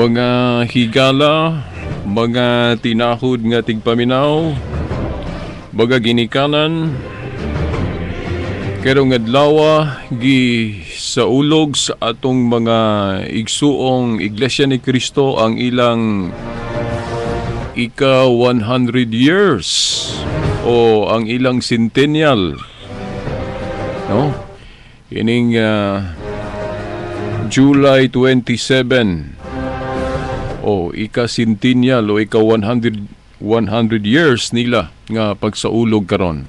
mga higala, mga tinahod nga tigpaminaw, mga ginikanan, Karong adlaw gi sa ulog sa atong mga igsuong Iglesia ni Kristo ang ilang ika 100 years o ang ilang centennial. No? Ining uh, July 27 o ika-sintinyal o ika-100 100 years nila nga pagsaulog karon.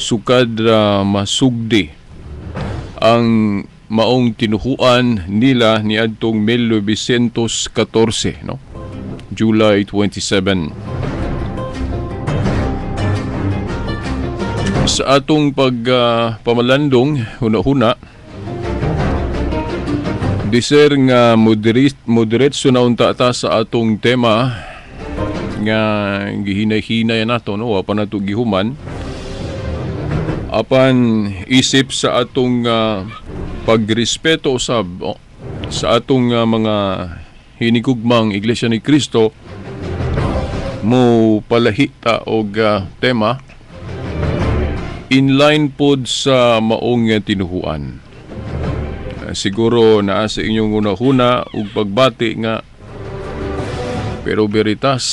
Sukad uh, masugdi ang maong tinuhuan nila ni adtong 1914 no July 27 sa atong pagpamalandong ah, uh, huna-huna Diser nga moderate, moderetso na unta ta sa atong tema nga gihinay-hinay nato no wa pa nato gihuman apan isip sa atong uh, pagrespeto usab oh, sa atong uh, mga hinigugmang iglesia ni Kristo mo palahi ta og uh, tema inline pod sa maong tinuhuan siguro naa sa inyong una-una ug pagbati nga pero veritas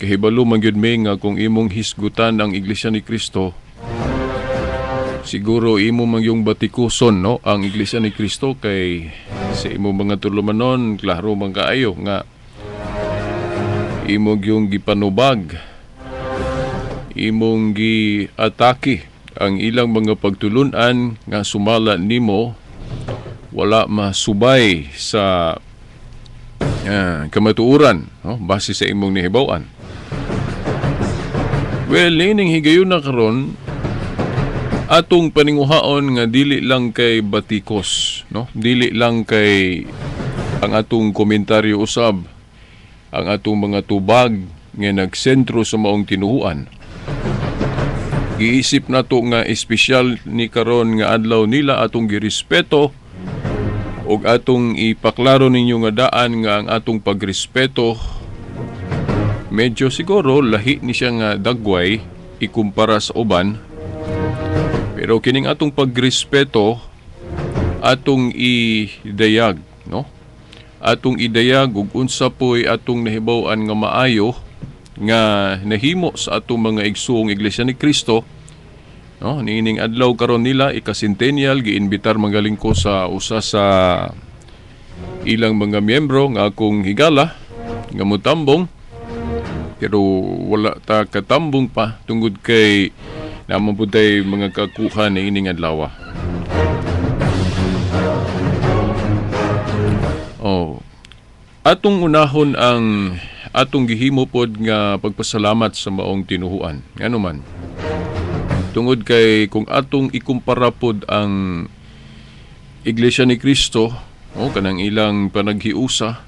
kahibalo man gyud may nga kung imong hisgutan ang iglesia ni Kristo siguro imo man yung batikuson no ang iglesia ni Kristo kay sa imo mga noon klaro man kaayo nga imo yung gipanubag imong gi atake ang ilang mga pagtulunan nga sumala nimo wala masubay sa uh, kamatuuran no? base sa imong nihibawan. Well, ining higayon na karon atong paninguhaon nga dili lang kay batikos, no? Dili lang kay ang atong komentaryo usab, ang atong mga tubag nga nagsentro sa maong tinuhuan. Giisip nato nga espesyal ni karon nga adlaw nila atong girespeto ug atong ipaklaro ninyo nga daan nga ang atong pagrespeto medyo siguro lahi ni siya dagway ikumpara sa uban pero kining atong pagrespeto atong idayag no atong idayag ug unsa poy atong nahibaw-an nga maayo nga nahimo sa atong mga igsuong iglesia ni Kristo No, niining adlaw karon nila ikasintenyal giinbitar manggaling ko sa usa sa ilang mga miyembro nga akong higala nga mutambong pero wala ta katambong pa tungod kay namon puday mga kakuha ni ining adlaw. Oh. Atong unahon ang atong gihimo pod nga pagpasalamat sa maong tinuhuan. Ano man. Tungod kay kung atong ikumpara pod ang Iglesia ni Kristo, oh, kanang ilang panaghiusa,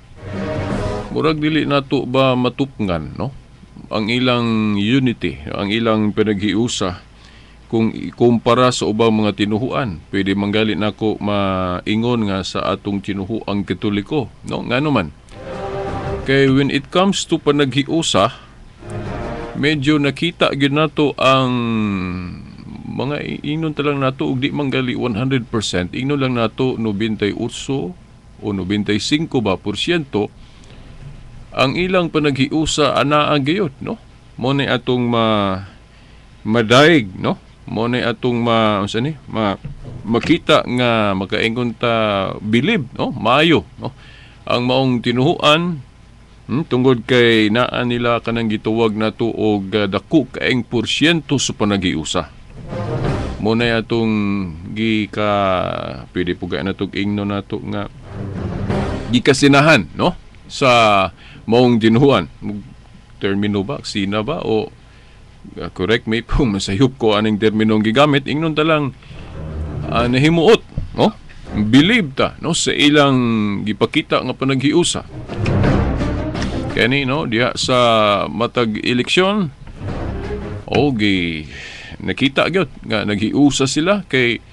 murag dili nato ba matupngan, no? Ang ilang unity, ang ilang panaghiusa, kung ikumpara sa ubang mga tinuhuan, pwede manggali nako maingon nga sa atong tinuhuang Katoliko, no? nganuman Kay when it comes to panaghiusa, medyo nakita gyud nato ang mga ingnon talang nato ug di manggali 100%, ingnon lang nato 98 o 95 ba porsyento ang ilang panaghiusa anaa gyud, no? Mo ni atong ma madaig, no? Mo ni atong ma unsa ni? Ma makita nga makaingon ta believe no? Mayo, no? Ang maong tinuhuan Hmm, tungod kay naa nila kanang gituwag na tuog og uh, dako kaing porsyento sa panagiusa. Muna atong gi ka pwede po na tog ingno na to nga gikasinahan no sa maong dinuhan termino ba sina ba o uh, correct me po masayop ko aning terminong gigamit ingnon talang uh, ah, nahimuot no believe ta no sa ilang gipakita nga panaghiusa Kani no diha sa matag eleksyon ogi nakita gyud nga naghiusa sila kay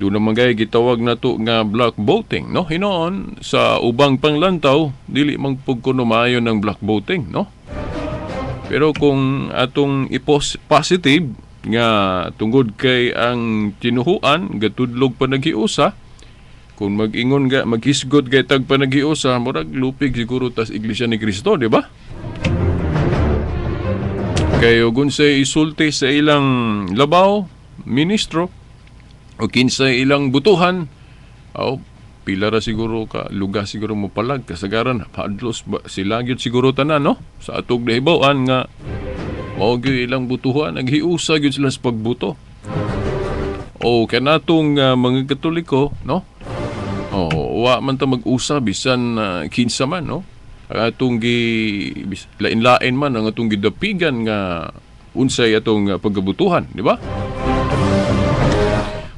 do naman gay gitawag na to nga black voting no hinoon sa ubang panglantaw dili man pugkunumayon ng black voting no pero kung atong ipos positive nga tungod kay ang tinuhuan gatudlog pa naghiusa kung magingon ingon ga maghisgot kay tag panagiusa murag lupig siguro tas iglesia ni Kristo di ba kayo gunsay isulti sa ilang labaw ministro o kinsay ilang butuhan aw oh, pila ra siguro ka luga siguro mo palag kasagaran padlos ba sila siguro tanan no sa atog nahibaw-an nga mao ilang butuhan naghiusa gyud sila sa pagbuto o kanatong uh, mga katoliko no Oo, wa man ta mag-usa bisan uh, kinsa man, no? Atong gi lain-lain man ang atong gidapigan nga unsay atong ah, pagkabutuhan, di ba?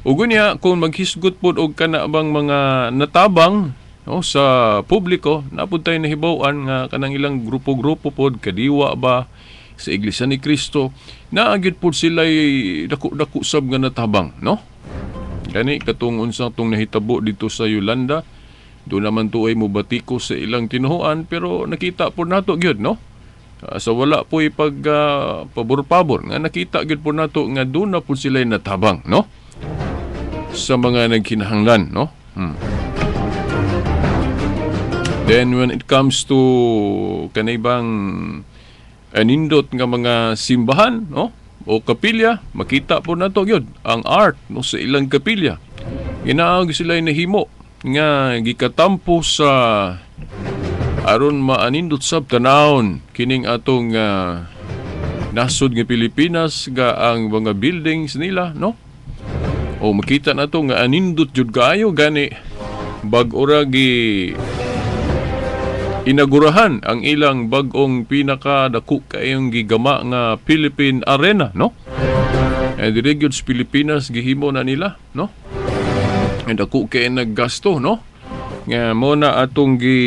Ugo niya kung maghisgot pod og kana bang mga natabang no, sa publiko, napuntay nahibawan nga kanang ilang grupo-grupo pod kadiwa ba sa Iglesia ni Kristo, naagyod pod sila dako-dako sab nga natabang, no? Gani katong unsa tong nahitabo dito sa Yolanda. Do naman to ay mubatiko sa ilang tinuhuan pero nakita po nato gyud no. Uh, sa so wala po ipag uh, ah, pabor-pabor nga nakita gyud po nato nga do na po sila'y natabang no. Sa mga nagkinahanglan no. Hmm. Then when it comes to kanibang anindot nga mga simbahan no o kapilya, makita po nato yun ang art no sa ilang kapilya. Ginaag sila nahimo nga gikatampo sa aron maanindot sab tanawon kining atong uh, nasod nga Pilipinas ga ang mga buildings nila no o makita nato nga anindot jud kaayo gani bag-o gi inagurahan ang ilang bagong pinakadako kayong gigama nga Philippine Arena, no? And the Regions Pilipinas gihimo na nila, no? And eh, ako kay naggasto, no? Nga muna atong gi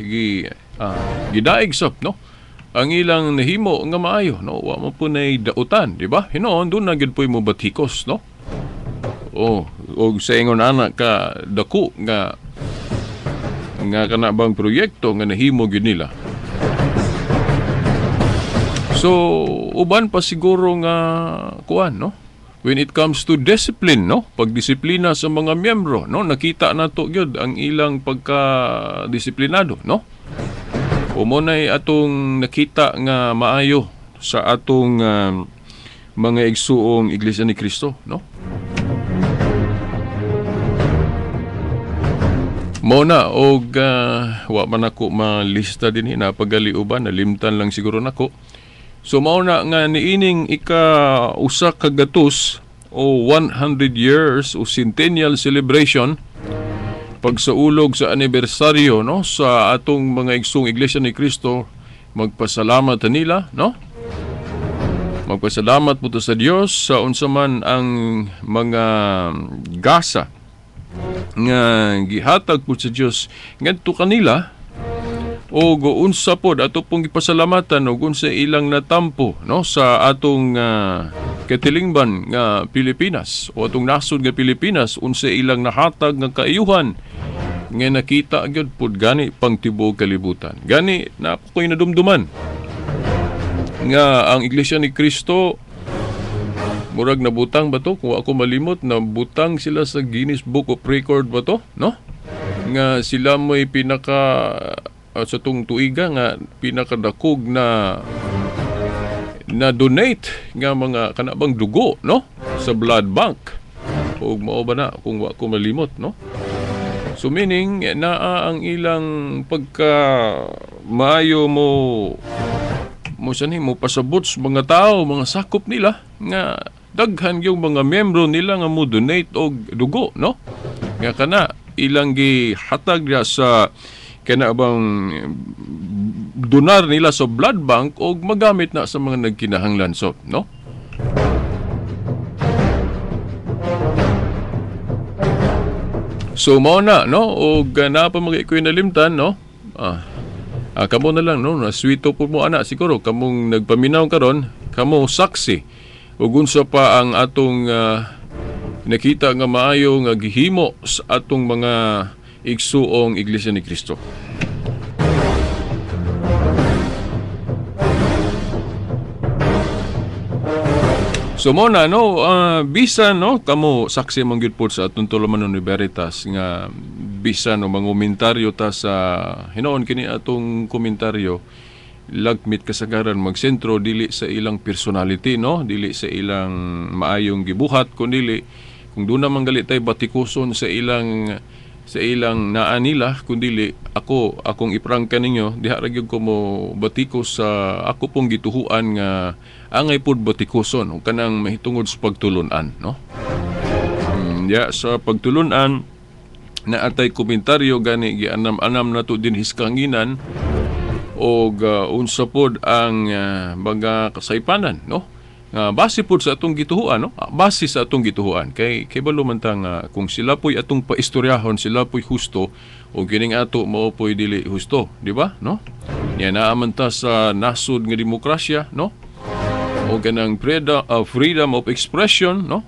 gi ah, gidaig sop, no? Ang ilang nahimo nga maayo, no? Wa mo po nay dautan, di ba? Hinoon doon na po'y po mo batikos, no? Oh, o sa ingon anak ka dako nga nga bang proyekto nga nahimo gyud nila so uban pa siguro nga kuan no when it comes to discipline no pagdisiplina sa mga miyembro no nakita nato gyud ang ilang pagka disiplinado no Umonay atong nakita nga maayo sa atong um, mga igsuong Iglesia ni Kristo, no? Mo na og uh, wa man ako malista dinhi napagaliuban nalimtan lang siguro nako. So mao na nga niining ika usa ka gatos o 100 years o centennial celebration pagsaulog sa anibersaryo no sa atong mga igsong iglesia ni Kristo magpasalamat nila no magpasalamat po sa Dios sa unsa man ang mga gasa nga gihatag po sa Dios ngadto kanila o unsa pod ato pong o og unsa ilang natampo no sa atong uh, katilingban nga Pilipinas o atong nasod nga Pilipinas unsa ilang nahatag nga kaayuhan nga nakita gyud pod gani pangtibuok kalibutan gani na ko'y nadumduman nga ang Iglesia ni Kristo murag nabutang ba to? Kung ako malimot, na butang sila sa Guinness Book of Record ba to? No? Nga sila may pinaka uh, sa tung tuiga nga pinakadakog na na donate nga mga kanabang dugo no sa blood bank ug mao ba na kung wa ko malimot no so meaning naa ang ilang pagka maayo mo mo sanhi mo pasabot sa mga tao mga sakop nila nga daghan yung mga membro nila nga mo donate og dugo no nga kana ilang gi hatag ra sa kana bang donar nila sa blood bank og magamit na sa mga nagkinahanglan so no So mo na no og uh, ah, na pa mga nalimtan no ah Ah, kamo na lang no, na sweeto po mo ana siguro kamong nagpaminaw karon, kamo saksi ug pa ang atong uh, nakita nga maayo nga gihimo sa atong mga igsuong Iglesia ni Kristo. So mo na no uh, bisa no kamo saksi man gyud po sa atong tuluman ni Veritas nga bisa no mangumentaryo ta sa hinoon kini atong komentaryo lagmit kasagaran magsentro dili sa ilang personality no dili sa ilang maayong gibuhat kundi dili kung duna na manggali tay batikuson sa ilang sa ilang naa nila kundi dili ako akong iprang kaninyo diha ra gyud ko mo batikos sa ako pong gituhuan nga angay pud batikuson ug kanang mahitungod sa pagtulunan no mm, ya yeah, sa pagtulunan atay komentaryo gani gi anam nato din hiskanginan og uh, unsa pod ang uh, mga kasaypanan no uh, base pod sa atong gituhuan no ah, base sa atong gituhuan kay kay balo man tang uh, kung sila poy atong paistoryahon sila poy husto og kining ato mao poy dili husto di ba no niya naa man ta sa nasud nga demokrasya no o kanang preda, uh, freedom of expression no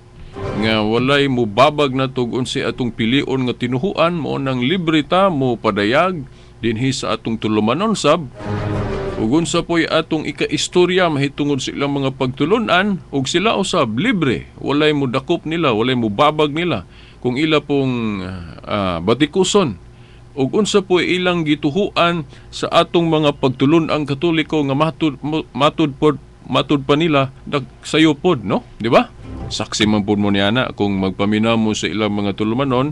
nga walay mubabag na tug unsi atong pilion nga tinuhuan mo nang libre ta mo padayag dinhi sa atong tulumanon sab. Ug unsa poy atong ikaistorya mahitungod sa ilang mga pagtulunan ug sila usab libre, walay mo dakop nila, walay mo babag nila kung ila pong uh, batikuson ug unsa poy ilang gituhuan sa atong mga pagtulon-ang Katoliko nga matud matud pod matud pa nila sayo pod no di ba saksi man pod mo niana kung magpaminaw mo sa ilang mga tulumanon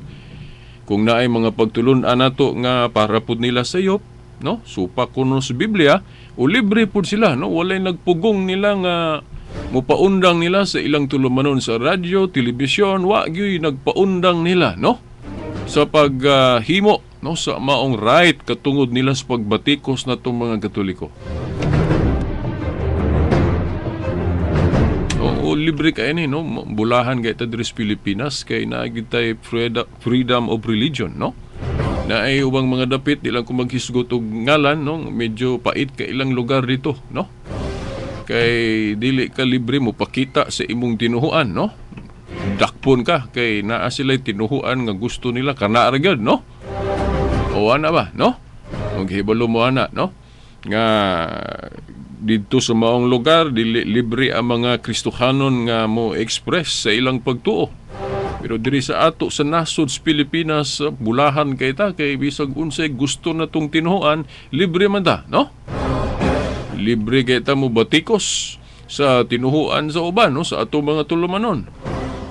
kung naay mga pagtulunan nato nga para pud nila sayop, no? Supa kuno sa Biblia, o libre pud sila, no? Walay nagpugong nila nga mupaundang nila sa ilang tulumanon sa radyo, telebisyon, wa gyuy nagpaundang nila, no? Sa paghimo uh, no sa maong right katungod nila sa pagbatikos na mga Katoliko. libre kay ni no bulahan kay ta diri Pilipinas kay naagitay freedom of religion no na ay ubang mga dapit ilang kung maghisgot og ngalan no medyo pait kay ilang lugar dito no kay dili ka libre mo pakita sa imong tinuhuan no dakpon ka kay naa sila tinuhuan nga gusto nila kana gyud no o ana ba no og hibalo mo ana no nga dito sa maong lugar dili libre ang mga Kristohanon nga mo express sa ilang pagtuo. Pero diri sa ato sa nasod sa Pilipinas bulahan kay ta kay bisag unsay gusto na tong tinuan libre man ta, no? Libre kay ta mo batikos sa tinuhuan sa uban no sa ato mga tulumanon.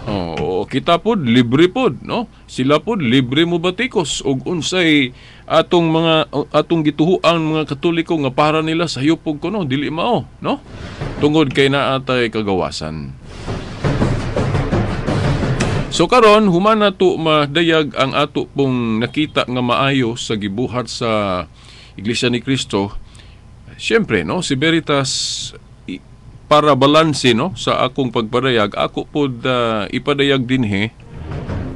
Oo, kita pod libre pod no. Sila pod libre mo batikos og unsay atong mga atong gituhuan mga Katoliko nga para nila sa yupog kuno dili mao, no? Tungod kay naa tay kagawasan. So karon human na to madayag ang ato pong nakita nga maayo sa gibuhat sa Iglesia ni Cristo. syempre no, si Veritas para balanse no sa akong pagpadayag, ako pod uh, ipadayag dinhi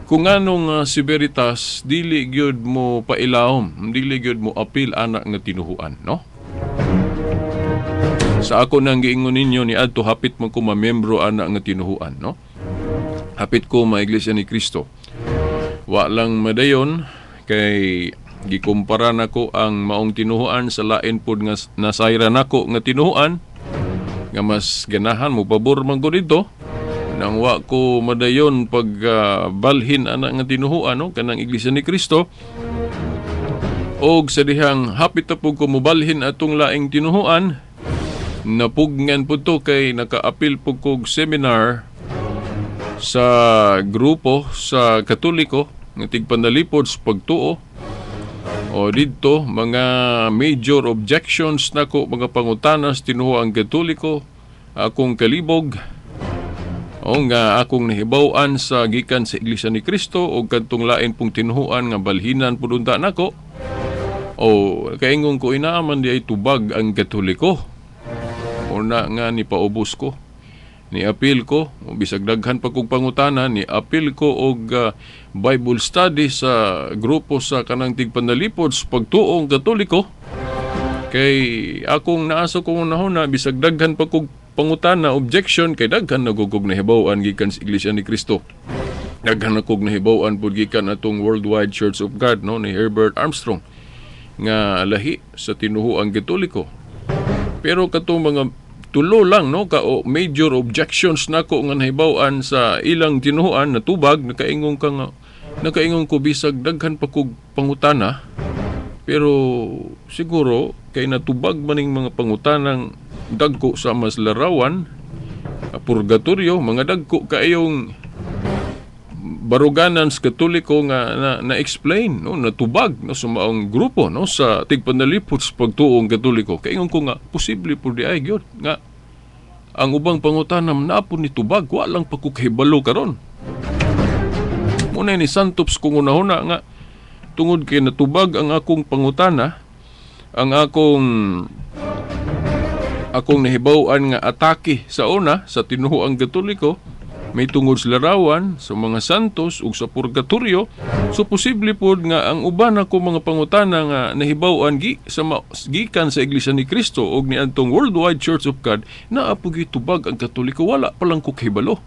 kung anong uh, ah, si dili gyud mo pailawom, dili gyud mo apil anak nga tinuhuan, no? Sa ako nang giingon ninyo ni adto hapit man ko mamembro ana nga tinuhuan, no? Hapit ko maiglesia ni Kristo. Wa lang madayon kay gikumpara nako ang maong tinuhuan sa lain pud nga nasayra nako nga tinuhuan nga mas ganahan mo pabor man ko dito nang wa ko madayon pag uh, balhin ana nga tinuhuan no kanang iglesia ni Kristo og sa dihang hapit tapog ko mobalhin atong laing tinuhuan napugngan po to kay nakaapil pug kog seminar sa grupo sa katoliko ng tigpanalipod sa pagtuo o dito mga major objections nako mga pangutanas tinuho ang katoliko akong kalibog o nga akong nahibawan sa gikan sa Iglesia ni Kristo o kadtong lain pong tinuhuan nga balhinan pununta nako o kaingong ko inaaman di ay tubag ang katoliko o na nga ni paubos ko ni apil ko o bisag daghan pa kog pangutana ni apil ko og uh, Bible study sa grupo sa kanang tigpanalipod sa pagtuong katoliko kay akong naaso ko na bisag daghan pa kog pangutana objection kay daghan nagugog na hibaw-an gikan sa Iglesia ni Kristo daghan na kog nahibaw-an pud gikan atong Worldwide Church of God no ni Herbert Armstrong nga lahi sa tinuhuang Katoliko. Pero katong mga tulo lang no ka o major objections nako nga nahibaw-an sa ilang tinuhuan na tubag nakaingon ka nga nakaingon ko bisag daghan pa kog pangutana pero siguro kay natubag maning mga pangutanang dagko sa mas larawan purgatorio mga dagko kayong baruganan sa katoliko nga na, na explain no natubag no sumaong grupo no sa tigpanalipot sa pagtuong katoliko kaingon ko nga posible pud di ay gyud nga ang ubang pangutanam naapon ni tubag wa lang pagkukahibalo karon muna ni Santops kung unahuna nga tungod kay natubag ang akong pangutana ang akong akong nahibawan nga atake sa una sa tinuhuang Katoliko may tungod sa larawan sa mga santos ug sa purgatorio so posible pud nga ang uban ako mga pangutana nga nahibaw-an gi sa gikan sa iglesia ni Kristo ug ni antong Worldwide Church of God na apogi tubag ang katoliko wala pa palang kukibalo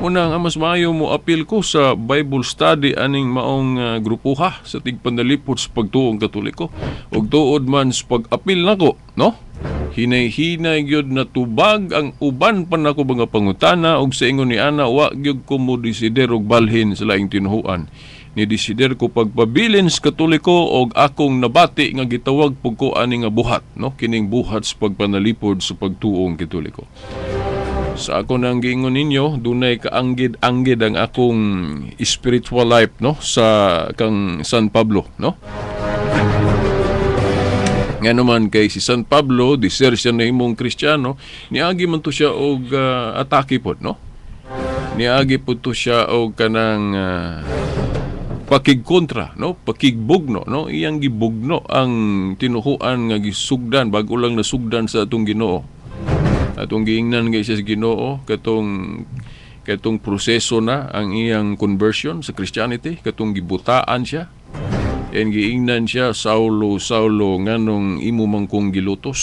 Una nga mas maayo mo apil ko sa Bible study aning maong uh, ah, grupuha sa tigpandalipod sa pagtuong katoliko Og tuod man sa pag-apil nako no Hinay-hinay gyud natubag ang uban pa nako mga pangutana og sa ingon ni ana wa gyud ko mo desider og balhin sa laing tinuhuan. Ni desider ko pagpabilin sa Katoliko og akong nabati nga gitawag pug ko ani nga buhat, no? Kining buhat sa pagpanalipod sa pagtuong Katoliko. Sa ako nang giingon ninyo, dunay kaanggid-anggid ang akong spiritual life no sa kang San Pablo, no? Nga naman kay si San Pablo, diser siya na himong kristyano, niagi man to siya og uh, atake pod, no? Niagi pod to siya og kanang uh, pakigkontra, no? Pakigbugno, no? Iyang gibugno ang tinuhuan nga gisugdan bago lang nasugdan sa atong Ginoo. Atong giingnan kay sa Ginoo katong katong proseso na ang iyang conversion sa Christianity, katong gibutaan siya yan giingnan siya, Saulo, Saulo, nganong imo man kong gilutos.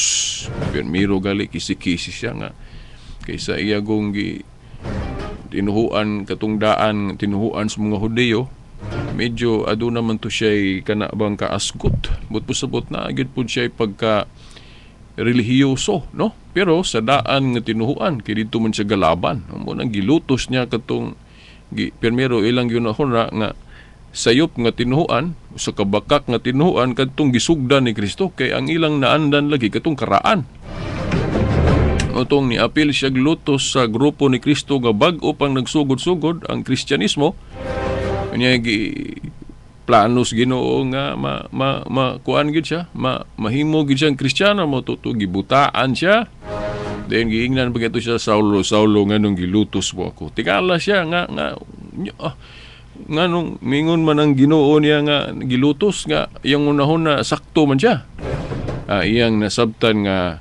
Yan miro gali, kisi-kisi siya nga. Kaysa iya kong gi tinuhuan katungdaan tinuhuan sa mga Hudeyo medyo aduna man to siya kana bang kaasgot but pusabot na agad po siya pagka relihiyoso no pero sa daan nga tinuhuan kay dito man siya galaban mo nang gilutos niya katong gi, pero ilang yun na nga sayop nga tinuan sa kabakak nga tinuan kadtong gisugdan ni Kristo kay ang ilang naandan lagi katong karaan utong ni apil siya glutos sa grupo ni Kristo nga bag-o pang nagsugod-sugod ang Kristyanismo niya gi planos Ginoo nga ma ma, ma kuan gid siya ma mahimo gid siya Kristiyano mo tuto gibutaan siya Then giingnan pagito siya Saulo Saulo nganong gilutos mo ako. Tingala siya nga nga ah, nganong mingon man ang Ginoo niya nga gilutos nga yang unahon na sakto man siya. Uh, iyang nasabtan nga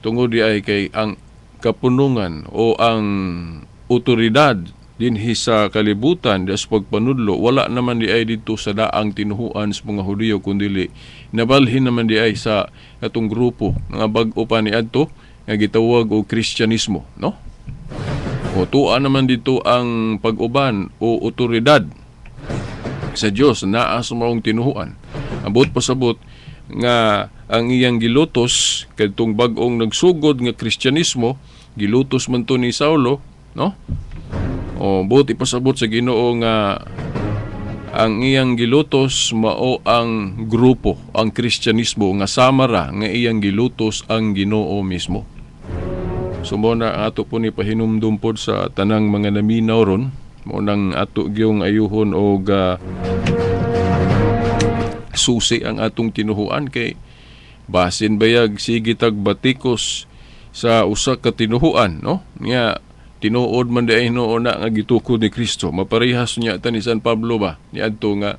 tungod di ay kay ang kapunungan o ang otoridad din sa kalibutan das pagpanudlo wala naman di ay didto sa daang tinuhuan sa mga Hudyo kundili nabalhin naman di ay sa atong grupo nga bag-o pa ni adto nga gitawag o Kristyanismo no o tuwa naman dito ang pag-uban o otoridad sa Dios naa sa maong tinuhuan abot pasabot nga ang iyang gilutos kadtong bag-ong nagsugod nga Kristiyanismo, gilutos man to ni Saulo no o buti pasabot sa Ginoo nga ang iyang gilutos mao ang grupo ang Kristiyanismo nga samara nga iyang gilutos ang Ginoo mismo sumo so, na ato po ni pahinumdumpod sa tanang mga naminaw ron mo nang ato gyung ayuhon og uh, susi ang atong tinuhuan kay basin bayag sige tagbatikos sa usa ka tinuhuan no nga tinuod man day noon na nga gitukod ni Kristo maparehas niya ta ni San Pablo ba ni adto nga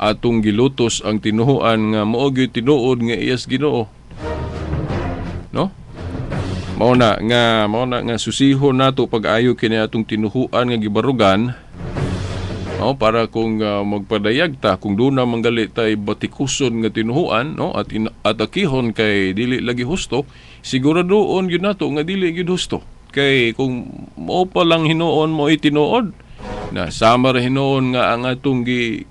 atong gilutos ang tinuhuan nga mao gyud tinuod nga iyas Ginoo no mao na nga mao na nga susihon nato pag-ayo kini atong tinuhuan nga gibarugan no para kung uh, magpadayag ta kung do na manggali tay batikuson nga tinuhuan no at in, at akihon kay dili lagi husto siguraduon gyud nato nga dili gyud husto kay kung mo pa lang hinuon mo itinuod na sama ra hinuon nga ang atong gi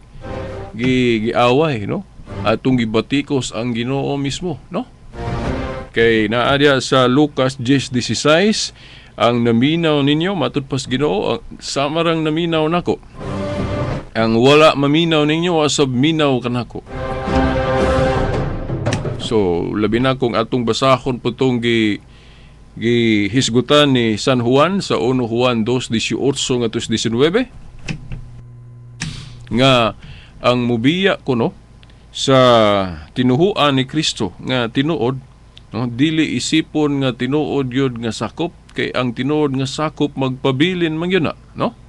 gi giaway no atong gibatikos ang Ginoo mismo no kay naadya sa Lucas 10:16 ang naminaw ninyo matud pas Ginoo ang samarang naminaw nako ang wala maminaw ninyo asab minaw kanako so labi na kung atong basahon putong gi gi hisgutan ni San Juan sa 1 Juan 2:18 ngadto 19 nga ang mubiya kuno sa tinuhuan ni Kristo nga tinuod no dili isipon nga tinuod yod nga sakop kay ang tinuod nga sakop magpabilin man yun na no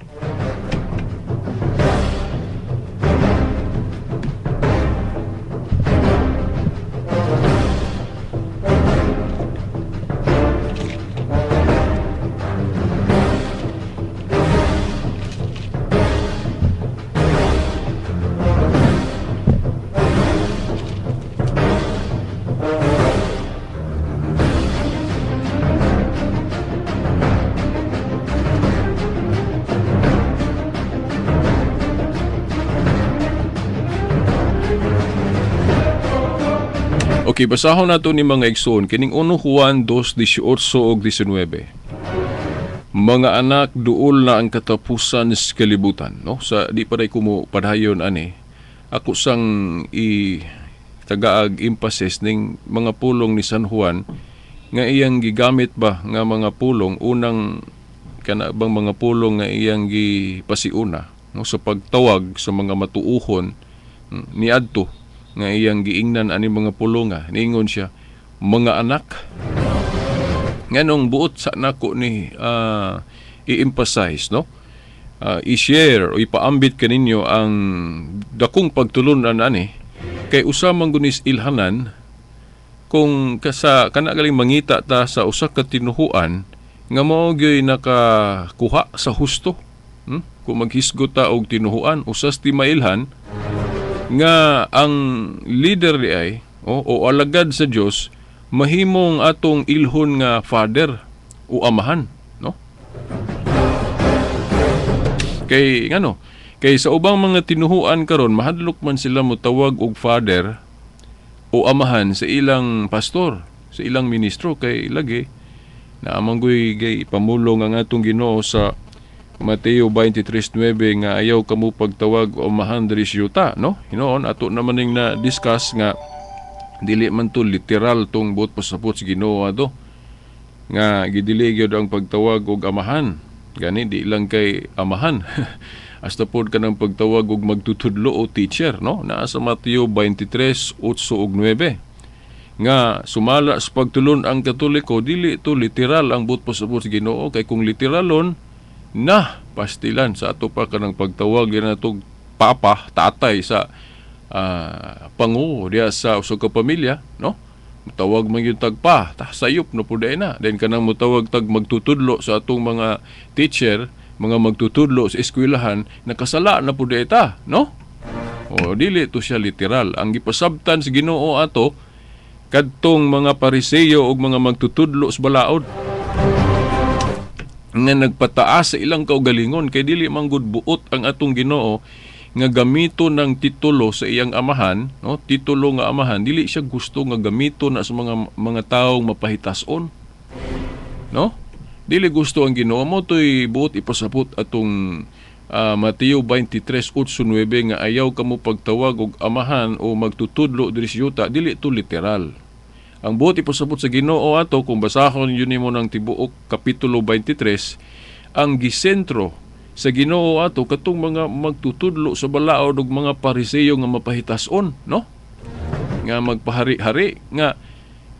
Okay, basahon nato ni mga igsoon kining 1 Juan 2:18 ug 19. Mga anak, duol na ang katapusan sa kalibutan, no? Sa di pa kumo padhayon ani. Ako sang i tagaag emphasis ning mga pulong ni San Juan nga iyang gigamit ba nga mga pulong unang kana bang mga pulong nga iyang gipasiuna no sa pagtawag sa mga matuuhon mm, ni adto nga iyang giingnan ani mga pulunga. Ningon siya, mga anak. Nganong buot sa nako ni uh, i-emphasize, no? Uh, i-share o ipaambit kaninyo ang dakong pagtulunan ani kay usamang gunis ilhanan kung kasa kana galing mangita ta sa usa ka tinuhuan nga mao gyoy nakakuha sa husto hmm? kung maghisgot ta og tinuhuan usas ti mailhan nga ang leader ni ay o, o alagad sa Dios mahimong atong ilhon nga father o amahan no kay ngano kay sa ubang mga tinuhuan karon mahadlok man sila mutawag og father o amahan sa ilang pastor sa ilang ministro kay lagi na amang gay pamulo nga atong Ginoo sa Mateo 23:9 nga ayaw kamo pagtawag o mahandris yuta no hinoon ato naman ning na discuss nga dili man to literal tong buot pasapot sa Ginoo ato nga gidili gyud ang pagtawag og amahan gani di lang kay amahan hasta pod kanang pagtawag og magtutudlo o teacher no naa sa Mateo 23:8 ug 9 nga sumala sa pagtulon ang Katoliko dili to literal ang butpos sa Ginoo kay kung literalon na pastilan sa ato pa kanang pagtawag yan atong papa, tatay sa uh, pangu diya sa usog ka pamilya, no? Mutawag man yung tagpa, ta sayop na po na. Then kanang mutawag tag magtutudlo sa atong mga teacher, mga magtutudlo sa eskwelahan, nakasala na po ta, no? O dili to siya literal. Ang gipasabtan sa Ginoo ato kadtong mga pariseyo ug mga magtutudlo sa balaod nga nagpataas sa ilang kaugalingon kay dili man gud buot ang atong Ginoo nga gamito ng titulo sa iyang amahan, no? titulo nga amahan, dili siya gusto nga gamito na sa mga mga taong mapahitason. No? Dili gusto ang Ginoo mo toy buot ipasabot atong uh, Mateo 23:8-9 nga ayaw kamo pagtawag og amahan o magtutudlo diri sa dili to literal. Ang buti pasabot sa Ginoo ato kung basahon yun nimo ng tibuok kapitulo 23 ang gisentro sa Ginoo ato katong mga magtutudlo sa balaod og mga pariseyo nga mapahitason no nga magpahari-hari nga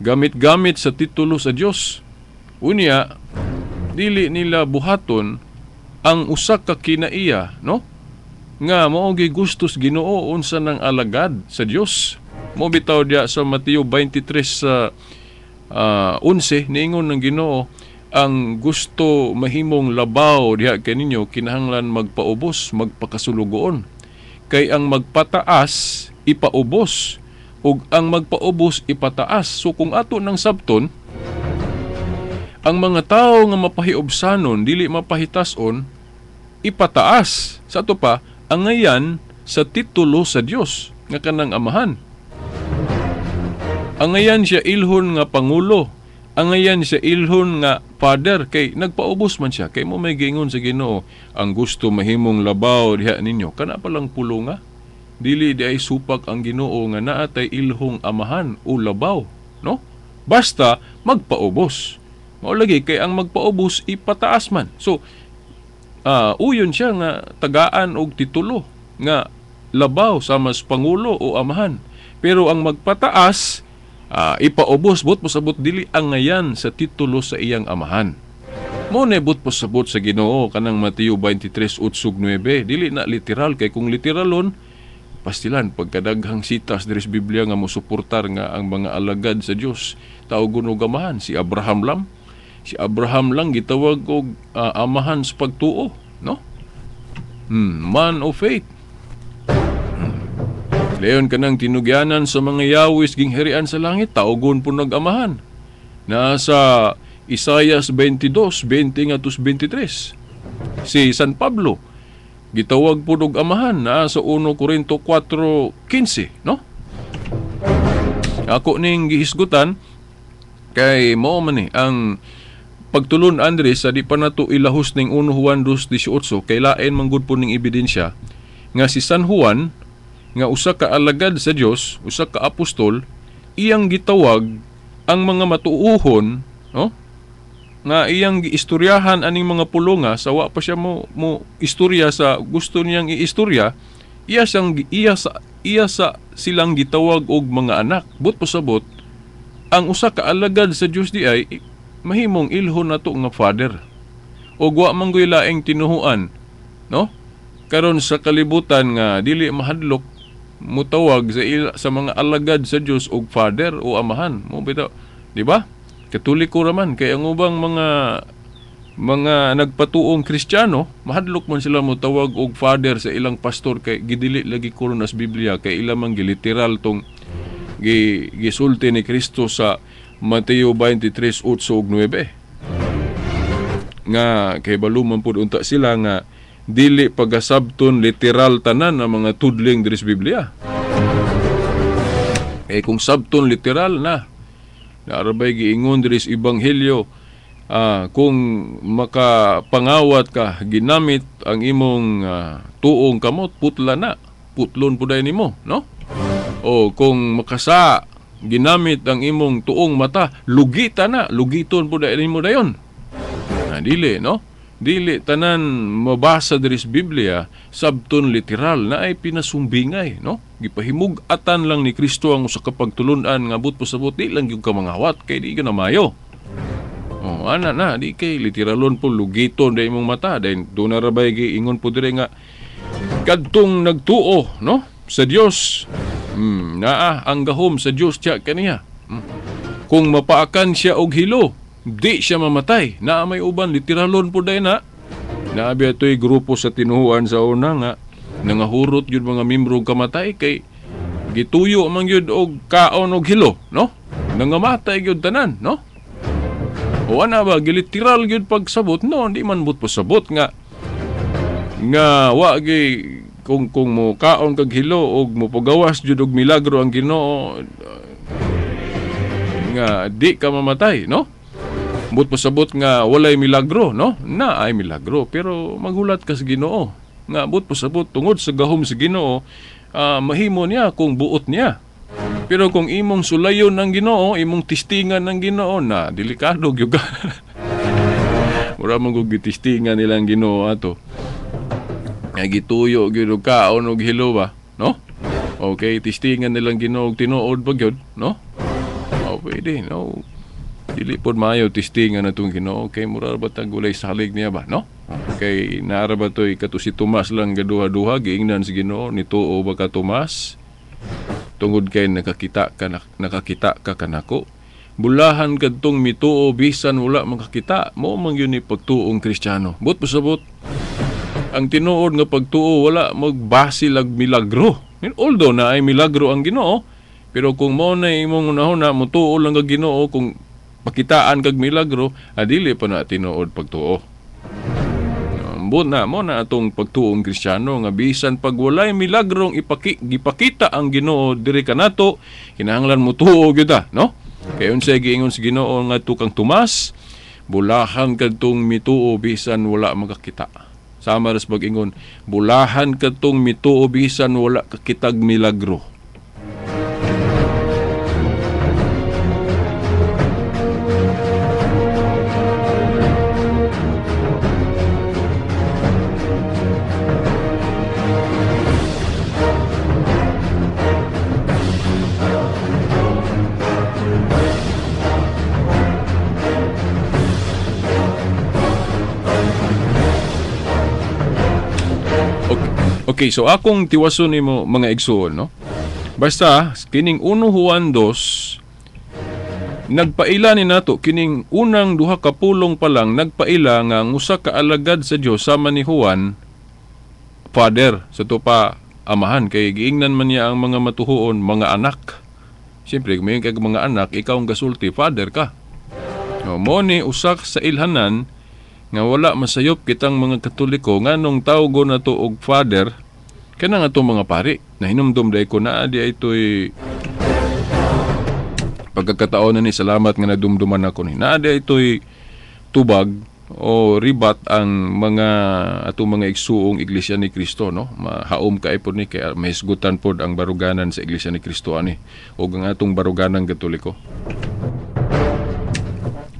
gamit-gamit sa titulo sa Dios unya dili nila buhaton ang usa ka kinaiya no nga mao gustos Ginoo unsa nang alagad sa Dios mo bitaw diya sa Mateo 23 sa uh, ah, 11 niingon ng Ginoo ang gusto mahimong labaw diha kaninyo kinahanglan magpaubos, magpakasulugoon. Kay ang magpataas ipaubos ug ang magpaubos ipataas. So kung ato ng sabton, ang mga tao nga mapahiobsanon dili mapahitason ipataas sa ato pa ang ngayan sa titulo sa Dios nga kanang amahan Angayan siya ilhon nga pangulo. Angayan siya ilhon nga father kay nagpaubos man siya kay mo may gingon sa Ginoo ang gusto mahimong labaw diha ninyo kana pa lang pulo nga dili di ay supak ang Ginoo nga naatay ilhong amahan o labaw no basta magpaubos mao lagi kay ang magpaubos ipataas man so uh, uyon siya nga tagaan og titulo nga labaw sama sa pangulo o amahan pero ang magpataas uh, ipaubos but pasabot dili ang ngayan sa titulo sa iyang amahan. Mo nebot pasabot sa Ginoo kanang Mateo 238 dili na literal kay kung literalon pastilan pagkadaghang sitas diri Biblia nga mosuportar nga ang mga alagad sa Dios tao guno gamahan si Abraham lang si Abraham lang gitawag og uh, amahan sa pagtuo no hmm, man of faith Dayon nang tinugyanan sa mga yawis gingherian sa langit, taugon po nagamahan. Nasa Isaias 22, 20 23. Si San Pablo, gitawag po og amahan na sa 1 Corinto 4:15, no? Ako ning gihisgutan kay mao man ang pagtulon Andres sa di pa nato ilahos ning 1 Juan 2, kay lain manggod po ning ebidensya nga si San Juan nga usa ka alagad sa Dios, usa ka apostol, iyang gitawag ang mga matuuhon, no? Nga iyang giistoryahan aning mga pulonga sa wa pa siya mo mo istorya sa gusto niyang iistorya, iya siyang iya sa iya sa silang gitawag og mga anak. But posabot ang usa ka alagad sa Dios di ay mahimong ilhon nato nga father. Og wa man laing tinuhuan, no? karon sa kalibutan nga dili mahadlok mutawag sa ila, sa mga alagad sa Dios og father o amahan mo bitaw di ba katoliko raman kay ang ubang mga mga nagpatuong Kristiyano, mahadlok man sila mutawag og father sa ilang pastor kay gidili lagi kuron as Biblia kay ila man giliteral tong gi, gisulti ni Kristo sa Mateo 23:8 ug 9. Nga kay baluman pud unta sila nga dili pagasabton literal tanan ang mga tudling diri sa Biblia. Eh kung sabton literal na, naarabay giingon diri sa Ebanghelyo, ah, kung makapangawat ka, ginamit ang imong ah, tuong kamot, putla na. Putlon po dahil nimo, no? O kung makasa, ginamit ang imong tuong mata, lugita na, lugiton po dahil nimo dayon. Na, dili, no? dili tanan mabasa diri Biblia sabton literal na ay pinasumbingay no gipahimug atan lang ni Kristo ang usa ka pagtulun-an nga but sa buti lang gyud ka mangawat kay di ka na mayo oh ana na di kay literalon po lugiton day imong mata dahil do na rabay giingon po diri nga kadtong nagtuo no sa Dios mm, naa ang gahom sa Dios siya kaniya mm. kung mapaakan siya og hilo Di siya mamatay. Naa may uban, literalon po day na. Naabi ito'y grupo sa tinuhuan sa una nga. Nangahurot yun mga membro kamatay kay gituyo man yun og kaon og hilo, no? Nangamatay yun tanan, no? O ana ba, giliteral yun pagsabot? No, hindi man but sabot nga. Nga, wagi kung kung mo kaon kag hilo og mo pagawas jud og milagro ang Ginoo nga di ka mamatay no But pasabot nga walay milagro, no? Na ay milagro, pero maghulat ka sa Ginoo. Nga but pasabot tungod sa gahom sa Ginoo, uh, mahimo niya kung buot niya. Pero kung imong sulayon ng Ginoo, imong tistingan ng Ginoo na delikado gyud Mura mong gitistingan nilang Ginoo ato. Nga gituyo gyud ka o og ba? no? Okay, tistingan nilang Ginoo tinuod ba gyud, no? Oh, pwede, no? Dili pod maayo testing na itong Ginoo kay mura ba tang gulay salig niya ba no? Kay naara ba toy kato si Tomas lang gaduha-duha giingnan si Ginoo nituo ba ka Tomas? Tungod kay nakakita ka nakakita ka kanako bulahan kadtong mituo bisan wala makakita mo man yun ni pagtuong kristyano but pasabot ang tinuod nga pagtuo wala magbasi lag milagro although na ay milagro ang Ginoo pero kung mo na imong unahon na mutuo lang ka Ginoo kung pakitaan kag milagro adili pa na tinuod pagtuo ambon na mo na atong pagtuong Kristiyano nga bisan pag walay milagrong ipaki, gipakita ang Ginoo diri kanato kinahanglan mo tuo gyud no kay unsay giingon si Ginoo nga tukang tumas bulahan kadtong mituo bisan wala makakita sama ras pag-ingon bulahan kadtong mituo bisan wala kakitag milagro Okay, so akong tiwason nimo mga igsoon, no? Basta kining uno Juan 2 nagpaila ni nato kining unang duha ka pulong pa lang nagpaila nga ngusa ka alagad sa Dios sama ni Juan father sa to pa amahan kay giingnan man niya ang mga matuhoon mga anak. Siyempre, may kag mga anak, ikaw ang gasulti, father ka. No, mo ni usak sa ilhanan nga wala masayop kitang mga katoliko nganong tawgo na to og father Kana nga itong mga pari, na hinumdumday ko na di ito'y pagkakataon na ni salamat nga nadumduman ako ni na di ito'y tubag o ribat ang mga atong mga igsuong iglesia ni Kristo no mahaom kay pod ni kay mahisgutan pod ang baruganan sa iglesia ni Kristo ani o ang atong baruganan katoliko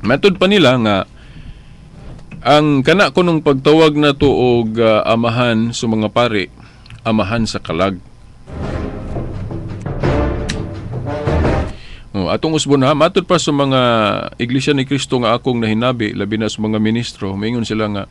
method pa nila nga ang kana ko nung pagtawag na to og uh, amahan sa mga pare amahan sa kalag. Oh, atong usbon ha, matod pa sa mga iglesia ni Kristo nga akong nahinabi, labi na sa mga ministro, mingon sila nga,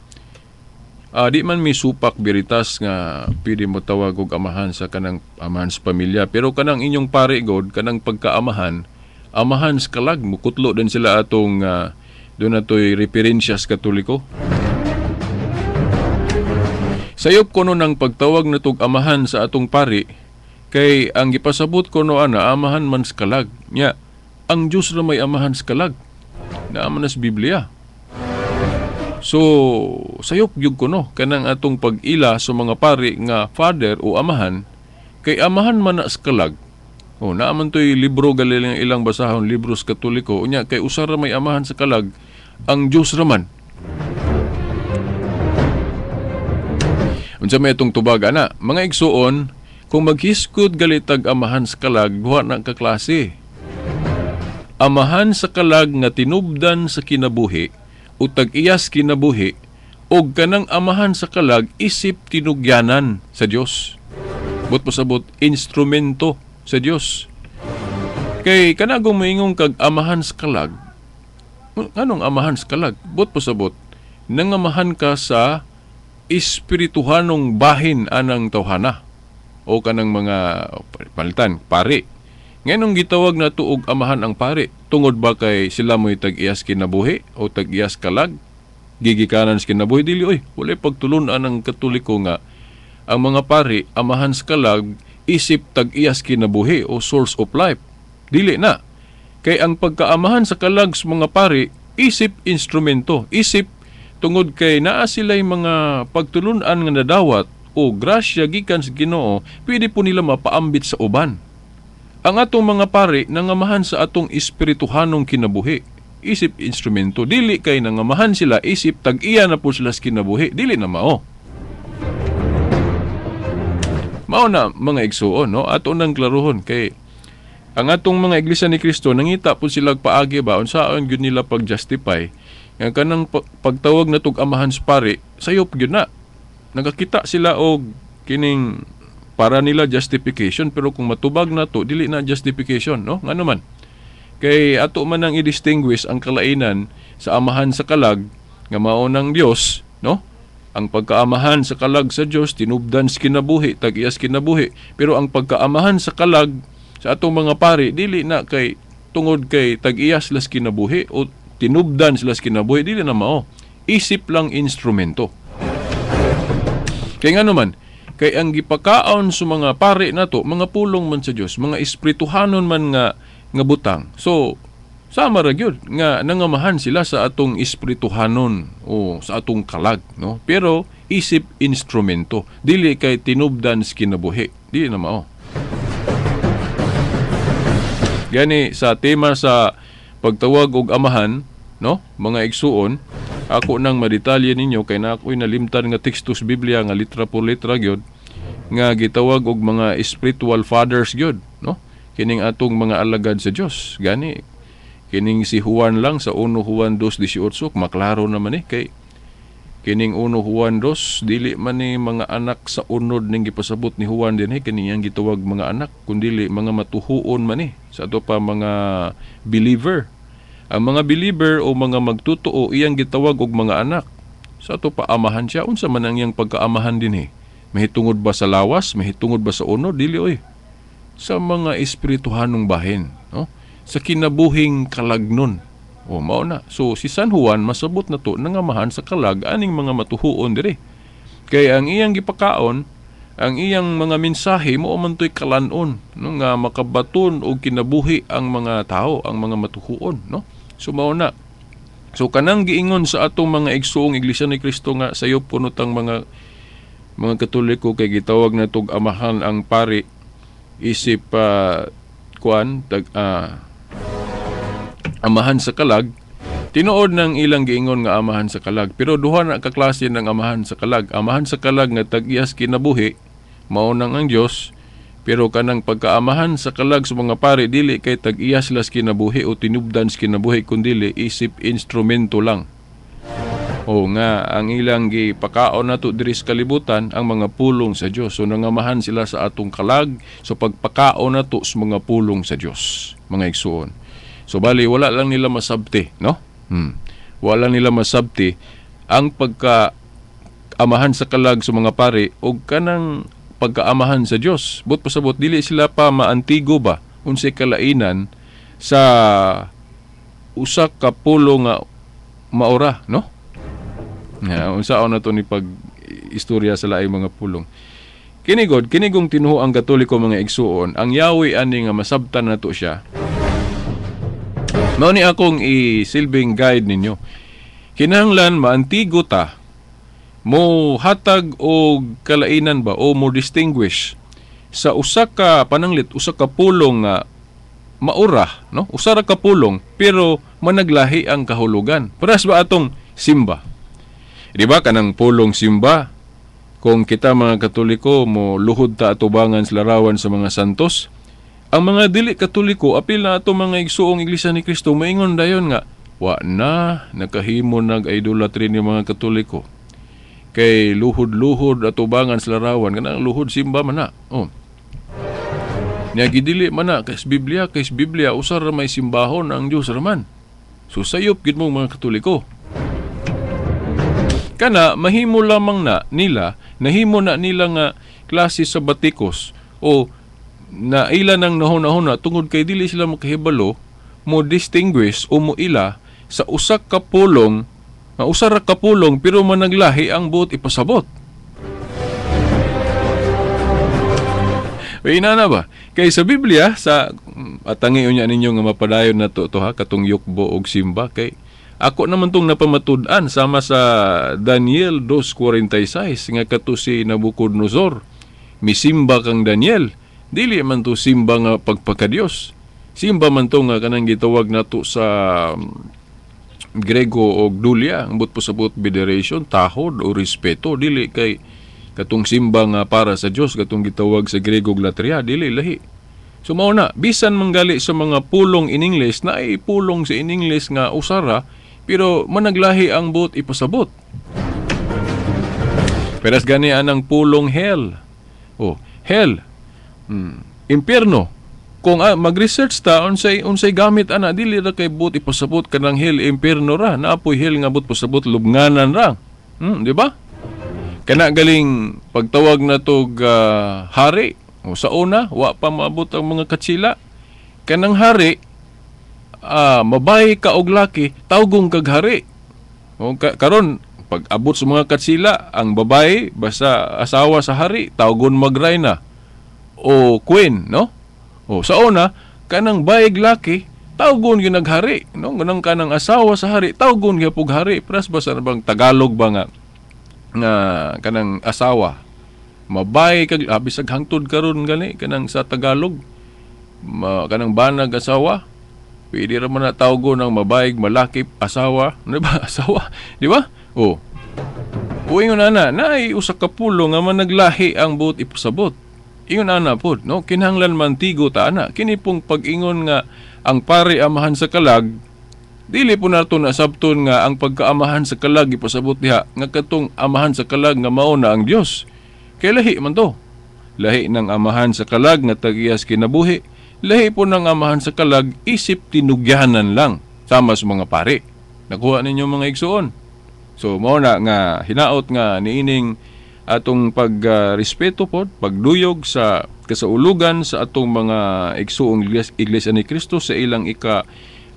uh, di man may supak biritas nga pwede mo tawag og amahan sa kanang amahan sa pamilya pero kanang inyong pare god kanang pagkaamahan amahan sa kalag mukutlo din sila atong uh, doon na to'y referensya sa katoliko Sayop ko no ng pagtawag na amahan sa atong pari, kay ang gipasabot ko no ana amahan man skalag. Nya, ang Diyos na may amahan skalag. Naaman nas Biblia. So, sayop gyud ko no kanang atong pag-ila sa mga pari nga father o amahan kay amahan man na skalag. O naaman to'y libro galilang ilang basahon libros katoliko unya kay usara may amahan sa kalag ang Diyos raman. Unsa may itong tubag ana? Mga igsuon, kung maghiskod galitag amahan sa kalag, duha na ka klase. Amahan sa kalag nga tinubdan sa kinabuhi o tag-iyas kinabuhi o kanang amahan sa kalag isip tinugyanan sa Dios. But pasabot instrumento sa Dios. Kay kanagong maingong kag amahan sa kalag. Anong amahan sa kalag? But pasabot nangamahan ka sa espirituhanong bahin anang tawhana o kanang mga palitan, pare. Nganong gitawag na tuog amahan ang pare, tungod ba kay sila mo'y tag-iyas kinabuhi o tag-iyas kalag? Gigikanan sa kinabuhi, dili, oy, wala'y pagtulon anang katoliko nga ang mga pare, amahan sa kalag, isip tag-iyas kinabuhi o source of life. Dili na. Kay ang pagkaamahan sa kalag sa mga pare, isip instrumento, isip tungod kay naa sila'y mga pagtulunan nga nadawat o grasya gikan sa Ginoo, pwede po nila mapaambit sa uban. Ang atong mga pari nangamahan sa atong espirituhanong kinabuhi isip instrumento dili kay nangamahan sila isip tag-iya na po sila sa kinabuhi dili na mao mao na mga igsuon no ato nang klaruhon kay ang atong mga iglesia ni Kristo nangita po sila paagi ba unsaon gyud nila pag-justify nga kanang pagtawag na tug sa pare sayop gyud na nagakita sila og kining para nila justification pero kung matubag na to dili na justification no ngano man kay ato man ang i-distinguish ang kalainan sa amahan sa kalag nga mao ng Dios no ang pagkaamahan sa kalag sa Dios tinubdan sa kinabuhi tagiyas kinabuhi pero ang pagkaamahan sa kalag sa atong mga pare dili na kay tungod kay tagiyas las kinabuhi o tinubdan sila sa kinabuhi, dili na mao. Isip lang instrumento. Kaya nga naman, kay ang gipakaon sa mga pare na to, mga pulong man sa Dios, mga espirituhanon man nga nga butang. So, sama ra gyud nga nangamahan sila sa atong espirituhanon o sa atong kalag no pero isip instrumento dili kay tinubdan sa kinabuhi dili na mao gani sa tema sa pagtawag og amahan no mga igsuon ako nang madetalye ninyo kay na ako'y nalimtan nga tekstos Biblia nga litra por litra gyud nga gitawag og mga spiritual fathers gyud no kining atong mga alagad sa Dios gani kining si Juan lang sa 1 Juan 2:18 maklaro naman eh kay kining 1 Juan 2 dili man ni mga anak sa unod ning gipasabot ni Juan din eh kini ang gitawag mga anak kundi mga matuhuon man eh sa ato pa mga believer ang mga believer o mga magtutuo iyang gitawag og mga anak. Sa ato paamahan siya unsa man ang iyang pagkaamahan dinhi. Eh. Mahitungod ba sa lawas, mahitungod ba sa uno dili oy. Sa mga espirituhanong bahin, no? Sa kinabuhing kalagnon. O mao na. So si San Juan masabot na to amahan sa kalag aning mga matuhuon diri. Kay ang iyang gipakaon ang iyang mga mensahe mo man to'y kalanon no, nga makabaton og kinabuhi ang mga tao, ang mga matuhuon. No? Sumao na. So kanang giingon sa atong mga igsoong iglesia ni Kristo nga sayo punotang mga mga Katoliko kay gitawag na tug amahan ang pari isip uh, kuan tag uh, amahan sa kalag tinuod ng ilang giingon nga amahan sa kalag pero duha na ka klase ng amahan sa kalag amahan sa kalag nga tagiyas kinabuhi mao nang ang Dios pero kanang pagkaamahan sa kalag sa mga pare dili kay tag-iya sila kinabuhi o tinubdan sa kinabuhi kundili isip instrumento lang. O nga, ang ilang gipakaon nato diri sa kalibutan ang mga pulong sa Dios. So nangamahan sila sa atong kalag so pagpakaon nato sa mga pulong sa Dios, mga igsuon. So bali wala lang nila masabti, no? Hmm. Wala nila masabti ang pagka amahan sa kalag sa mga pare og kanang pagkaamahan sa Dios. But pasabot dili sila pa maantigo ba unsay kalainan sa usa ka pulo nga maura, no? Yeah, unsa na to ni pag istorya sa laing mga pulong. Kini Kinigod, kinigong tinuho ang katoliko mga igsuon, ang yawi ani nga masabtan nato siya. Mao ni akong i-silbing guide ninyo. Kinahanglan maantigo ta mo hatag o kalainan ba o mo distinguish sa usa ka pananglit usa ka pulong uh, maura no usa ra ka pulong pero managlahi ang kahulugan paras ba atong simba di ba kanang pulong simba kung kita mga katoliko mo luhod ta atubangan sa larawan sa mga santos ang mga dili katoliko apil na ato mga igsuong iglesia ni Kristo maingon dayon nga wa na nakahimo nag idolatry ni mga katoliko kay luhod-luhod at ubangan sa larawan kanang luhod simba man na oh niya gidili man na kay Biblia kay Biblia usar ra may simbahon ang Dios raman so sayop gid mo mga katoliko kana mahimo lamang na nila nahimo na nila nga klase sa batikos o na ila nang nahuna na tungod kay dili sila makahibalo mo distinguish o mo ila sa usak ka pulong nga usara kapulong pero man ang buot ipasabot. Ina na ba? Kay sa Biblia, sa mm, atangi unya ninyo nga mapadayon na to, to ha, katong yukbo og simba, kay ako naman tong napamatudan sama sa Daniel 2.46 nga kato si Nabucodonosor. Misimba kang Daniel, dili man to simba nga pagpakadios. Simba man to nga kanang gitawag na to sa mm, grego o dulya ang but po sa federation tahod o respeto dili kay katong simba para sa Dios katong gitawag sa grego Glatria, dili lahi so mao bisan manggali sa mga pulong in English na ay pulong sa in English nga usara pero managlahi ang but ipasabot Peras gani anang pulong hell. Oh, hell. Hmm. Impierno kung ah, mag-research ta unsay unsay gamit ana dili ra kay but ipasabot kanang hil impierno ra naapoy hil nga but pasabot lubnganan ra hmm, di ba kana galing pagtawag na tog uh, hari o sa una wa pa maabot ang mga katsila kanang hari uh, mabay ka og laki tawgong kag hari o ka- karon pag abot sa mga katsila ang babae basta asawa sa hari tawgon magrayna o queen no o, sa una, kanang baig laki, tawgon gyud naghari no Ganang kanang asawa sa hari tawgon gyud pug hari pres ba sa bang tagalog ba nga nga kanang asawa mabay kag abis ag hangtod karon gani kanang sa tagalog ma, kanang banag asawa pwede ra man na tawgon ang mabayag, malaki asawa ano ba asawa di ba oh Uwing na na, na usa usak kapulo nga man naglahi ang buot ipusabot. Ingon ana pod, no? Kinahanglan mantigo ta ana. Kini pong pag-ingon nga ang pare amahan sa kalag dili po nato nasabton nga ang pagkaamahan sa kalag ipasabot niya, nga katong amahan sa kalag nga mao na ang Dios. Kay lahi man to. Lahi ng amahan sa kalag nga tagiyas kinabuhi. Lahi po ng amahan sa kalag isip tinugyanan lang sama sa mga pare. Nakuha ninyo mga igsuon. So mao na nga hinaot nga niining atong pagrespeto uh, po, pagduyog sa kasaulugan sa atong mga igsuong iglesia, ni Kristo sa ilang ika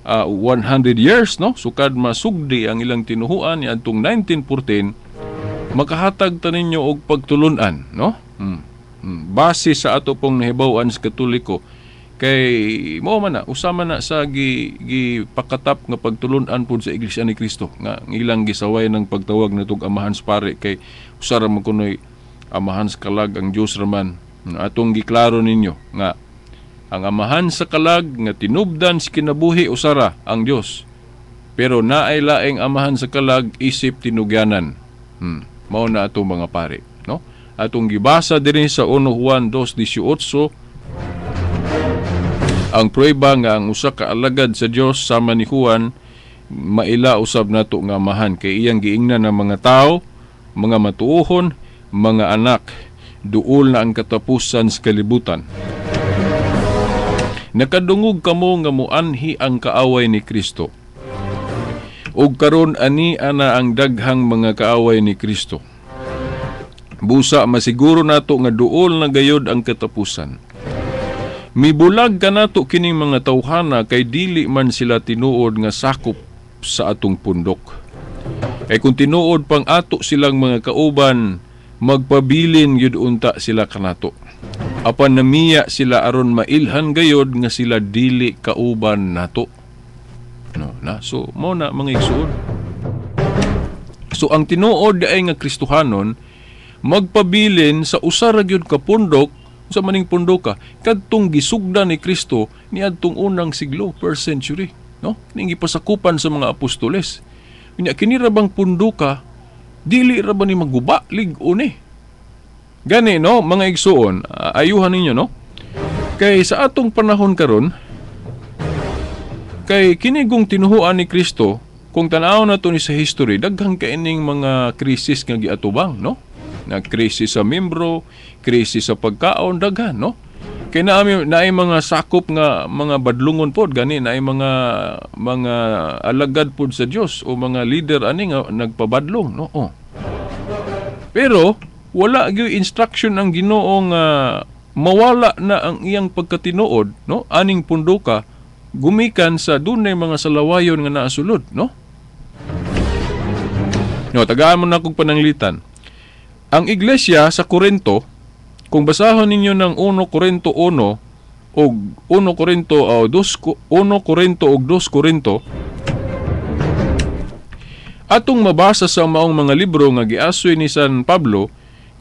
uh, ah, 100 years no sukad masugdi ang ilang tinuhuan ni atong 1914 makahatag ta ninyo og pagtulunan no hmm. Hmm. base sa ato pong nahibaw-an sa Katoliko kay mo man na usama na sa gi, gi pakatap nga pagtulunan pud sa Iglesia ni Kristo nga ang ilang gisaway ng pagtawag natong amahan pare kay usara man kunoy amahan sa kalag ang Dios raman atong giklaro ninyo nga ang amahan sa kalag nga tinubdan si kinabuhi usara ang Dios pero naay laing amahan sa kalag isip tinugyanan hmm. mao na atong mga pare no atong gibasa diri sa 1 Juan 2:18 ang prueba nga ang usa ka alagad sa Dios sama ni Juan maila usab nato nga amahan kay iyang giingnan ng mga tao, mga matuohon, mga anak duol na ang katapusan sa kalibutan. Nakadungog kamo nga muanhi ang kaaway ni Kristo. Ug karon ani ana ang daghang mga kaaway ni Kristo. Busa masiguro nato nga duol na gayod ang katapusan Mibulag ka na to kining mga tawhana kay dili man sila tinuod nga sakop sa atong pundok. Kay kung tinuod pang ato silang mga kauban, magpabilin yun unta sila kanato. Apan namiya sila aron mailhan gayod nga sila dili kauban nato. No, na. So, mo na mga igsuod. So, ang tinuod ay nga Kristohanon, magpabilin sa usa ra gyud ka pundok sa maning pundoka kadtong gisugdan ni Kristo adtong unang siglo first century no ning gipasakupan sa mga apostoles unya kini ra bang pundoka dili ra ba ni maguba ligon eh gani no mga igsuon ayuhan ninyo no kay sa atong panahon karon kay kinigong tinuhuan ni Kristo kung tanaw na to ni sa history daghang kaining mga krisis nga giatubang no na krisis sa membro krisis sa pagkaon daghan no kay naami naay mga sakop nga mga badlungon pod gani naay mga mga alagad pod sa Dios o mga leader ani nga nagpabadlong no oh. pero wala gyud instruction ang Ginoo nga uh, mawala na ang iyang pagkatinuod no aning punduka gumikan sa dunay mga salawayon nga naasulod no no tagaan mo na kog pananglitan ang iglesia sa Korinto kung basahon ninyo ng 1 Korinto 1 o 1 Korinto o 2 Korinto og 2 Korinto ah, atong mabasa sa maong mga libro nga giasoy ni San Pablo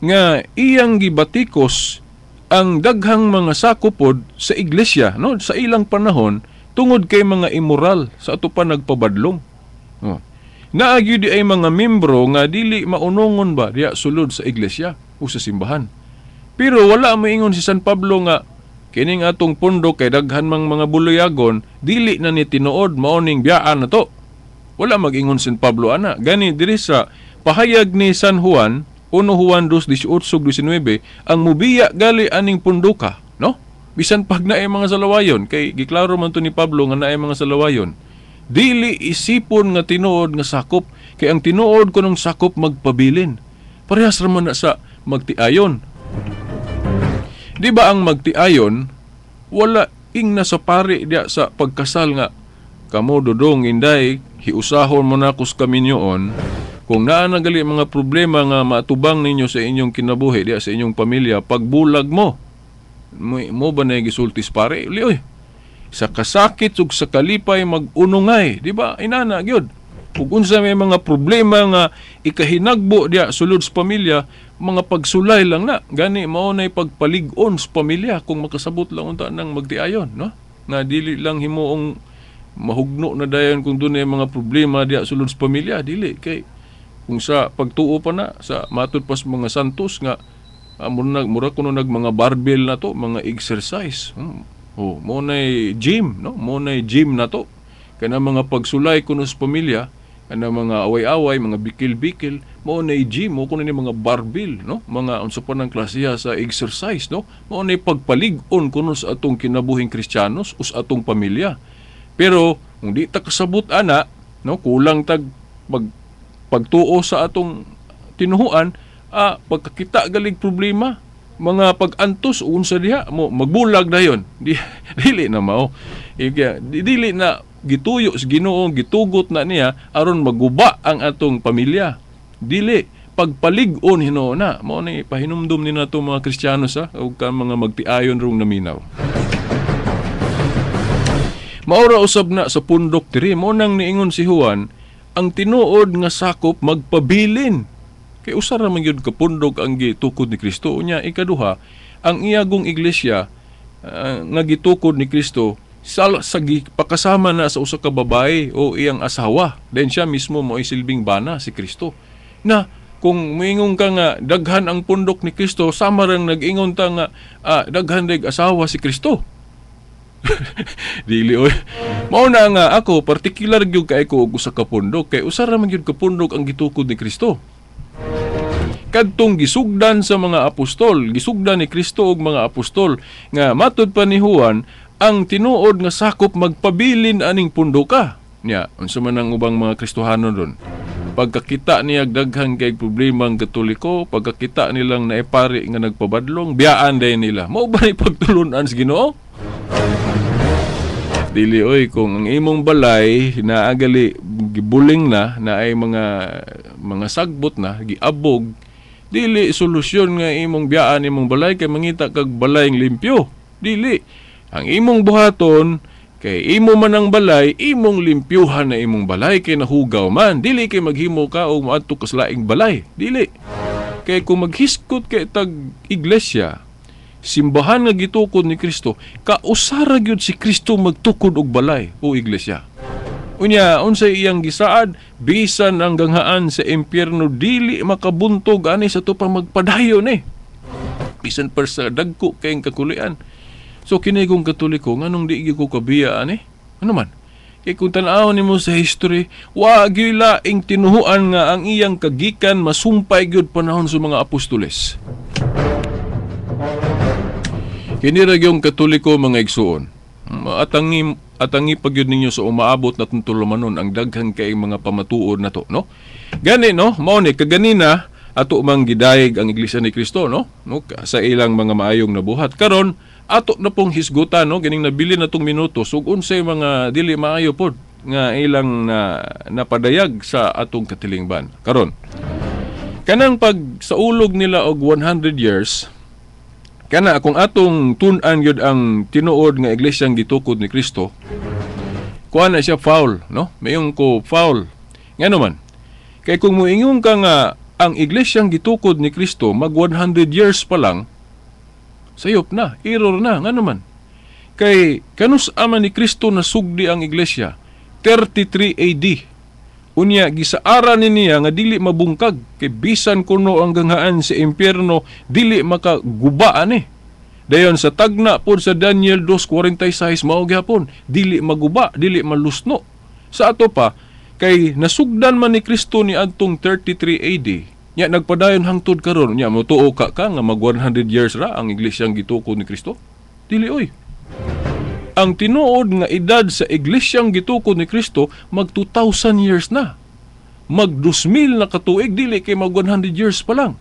nga iyang gibatikos ang daghang mga sakupod sa iglesia no sa ilang panahon tungod kay mga immoral sa ato pa nagpabadlong oh. naagyo di ay mga membro nga dili maunongon ba diya sulod sa iglesia o sa simbahan pero wala moingon si San Pablo nga kining atong pundo kay daghan mang mga buloyagon dili na ni tinuod maoning biyaan na to. Wala magingon si San Pablo ana. Gani diri sa pahayag ni San Juan 1 Juan 2.18.19, ang mubiya gali aning punduka, no? Bisan pag naay mga salawayon kay giklaro man to ni Pablo nga naay mga salawayon. Dili isipon nga tinuod nga sakop kay ang tinuod kunong sakop magpabilin. Parehas ra man na sa magtiayon. Di ba ang magtiayon, wala ing nasapari diya sa pagkasal nga, Kamu dodong inday, hiusahon mo na kus kami niyoon, kung naa nagali mga problema nga matubang ninyo sa inyong kinabuhi diya sa inyong pamilya, pagbulag mo, mo, mo ba na gisultis pare? Lioy, sa kasakit ug sa kalipay magunungay, di ba? Inana gyud. Ug unsa may mga problema nga ikahinagbo diya sulod sa pamilya, mga pagsulay lang na gani mao nay pagpalig-on sa pamilya kung makasabot lang unta nang magdiayon no na dili lang himuong mahugno na dayon kung dunay mga problema diha sulod sa pamilya dili kay kung sa pagtuo pa na sa matud pas mga santos nga amo ah, nag mura kuno nag mga barbell na to mga exercise hmm. oh mo nay gym no mo nay gym na to kana mga pagsulay kuno sa pamilya ano mga away-away, mga bikil-bikil, mo na gym, mo kuno ni mga barbell, no? Mga unsa pa nang klasiya sa exercise, no? Mo na pagpalig-on kuno sa atong kinabuhing Kristiyanos us atong pamilya. Pero kung di ta kasabot ana, no, kulang tag pag pagtuo sa atong tinuhuan, ah, pagkakita galig problema, mga pagantos unsa diha mo magbulag na yon di dili na mao dili na gituyo sa Ginoo gitugot na niya aron maguba ang atong pamilya dili pagpalig-on Hinoo na mo ni pahinumdum ni nato mga Kristiyano sa ug ka mga magtiayon rong naminaw Maura usab na sa pundok diri mo nang niingon si Juan ang tinuod nga sakop magpabilin kay usa ra man gyud pundok ang gitukod ni Kristo unya ikaduha ang iyagong iglesia uh, nga gitukod ni Kristo sal sagi pagkasama na sa usa ka babae o iyang asawa then siya mismo mo silbing bana si Kristo na kung moingon ka nga daghan ang pundok ni Kristo sama rang nagingon ingon ta nga ah, daghan dag asawa si Kristo dili oy mao na nga ako particular gyud kay ko usa ka pundok kay usa ra man gyud ka pundok ang gitukod ni Kristo kadtong gisugdan sa mga apostol gisugdan ni Kristo og mga apostol nga matud pa ni Juan ang tinuod nga sakop magpabilin aning pundo ka. Nya, unsa man ang ubang mga Kristohano doon. Pagkakita niya daghang kay problema ang Katoliko, pagkakita nilang naipari nga nagpabadlong, biyaan day nila. Mao ba ni pagtulunan sa Ginoo? Dili oy kung ang imong balay naagali gibuling na na ay mga mga sagbot na giabog dili solusyon nga imong biyaan imong balay kay mangita kag balay limpyo dili ang imong buhaton kay imo man ang balay imong limpyuhan na imong balay kay nahugaw man dili kay maghimo ka og moadto kaslaing balay dili kay kung maghiskot kay tag iglesia simbahan nga gitukod ni Kristo kausara gyud si Kristo magtukod og balay o iglesia Unya, unsay iyang gisaad, bisan ang ganghaan sa impyerno, dili makabuntog ani sa to pa magpadayon eh. Bisan per sa dagko kayong kakulian. So kini kong katoliko nganong di ko kabiyaan eh. Ano man? Kay kung tan-aw nimo sa history, wa gila ing tinuhuan nga ang iyang kagikan masumpay gyud panahon sa mga apostoles. Kini ra gyung katoliko mga igsuon. Atangi atangi pagyud ninyo sa umaabot na tuntulumanon ang daghang kay mga na to, no? Gani no, mao ni kaganina ato mang gidayeg ang iglesia ni Kristo, no? no? Sa ilang mga maayong nabuhat karon ato na pong hisgutan no kining nabili na tong minuto ug so, unsay mga dili maayo pod nga ilang na, napadayag sa atong katilingban karon kanang pag sa ulog nila og 100 years kana kung atong tun-an gyud ang tinuod nga iglesyang gitukod ni Kristo kuha na siya foul no mayong ko foul ngano man kay kung moingon ka nga ang iglesyang gitukod ni Kristo mag 100 years pa lang sayop na, error na, nga naman. Kay kanus ama ni Kristo na sugdi ang iglesia, 33 AD. Unya gisaara ni niya nga dili mabungkag kay bisan kuno ang ganghaan sa si impyerno dili makagubaan eh. Dayon sa tagna pod sa Daniel 2:46 mao gihapon dili maguba, dili malusno. Sa ato pa kay nasugdan man ni Kristo ni adtong 33 AD Nya nagpadayon hangtod karon nya motuo ka ka nga mag 100 years ra ang iglesyang gituko ni Kristo. Dili oy. Ang tinuod nga edad sa iglesyang gituko ni Kristo mag 2000 years na. Mag 2000 na katuig dili kay mag 100 years pa lang.